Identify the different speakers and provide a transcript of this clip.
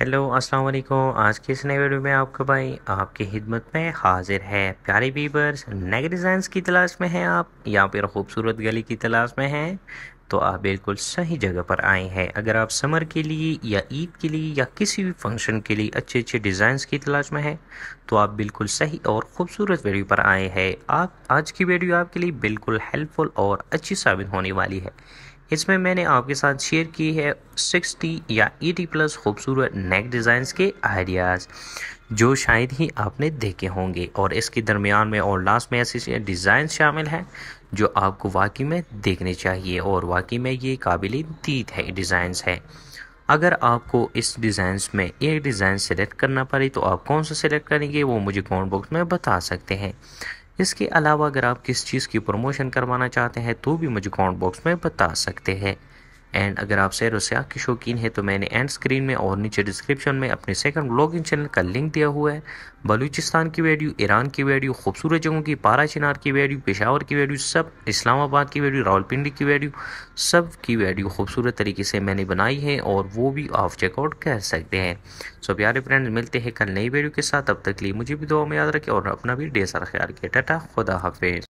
Speaker 1: hello अस्सलाम वालेकुम आज के इस नए वीडियो में आपका भाई आपकी खिदमत में हाजिर है प्यारे बीबर्स नए डिज़ाइंस की तलाश में हैं आप या फिर खूबसूरत गली की तलाश में हैं तो आप बिल्कुल सही जगह पर आए हैं अगर आप समर के लिए या ईद के लिए या किसी भी फंक्शन के लिए अच्छे अच्छे डिज़ाइंस की तलाश में हैं तो आप बिल्कुल सही और ख़ूबसूरत वीडियो पर आए हैं आप आज की वीडियो आपके लिए बिल्कुल हेल्पफुल और अच्छी साबित होने वाली है इसमें मैंने आपके साथ शेयर की है 60 या 80 प्लस खूबसूरत नेक डिज़ाइंस के आइडियाज़ जो शायद ही आपने देखे होंगे और इसके दरमियान में और लास्ट में ऐसे डिज़ाइन शामिल हैं जो आपको वाकई में देखने चाहिए और वाकई में ये काबिल दीद है डिज़ाइंस है अगर आपको इस डिज़ाइंस में एक डिज़ाइन सेलेक्ट करना पड़े तो आप कौन सा सेलेक्ट करेंगे वो मुझे कमेंट बॉक्स में बता सकते हैं इसके अलावा अगर आप किस चीज़ की प्रमोशन करवाना चाहते हैं तो भी मुझे कमेंट बॉक्स में बता सकते हैं एंड अगर आप सैर वस्या के शौकीन है तो मैंने एंड स्क्रीन में और नीचे डिस्क्रिप्शन में अपने सेकंड ब्लॉगिंग चैनल का लिंक दिया हुआ है बलूचिस्तान की वीडियो ईरान की वीडियो खूबसूरत जगहों की पारा चिनार की वीडियो पेशावर की वीडियो सब इस्लामाबाद की वीडियो रावलपिंडी की वीडियो सब की वीडियो खूबसूरत तरीके से मैंने बनाई है और वो भी आप चेकआउट कर सकते हैं सो प्यारे फ्रेंड मिलते हैं कल नई वीडियो के साथ तब तक लिए मुझे भी दुआ में याद रखें और अपना भी डे सारा ख्याल किया टाटा खुदा हाफिज़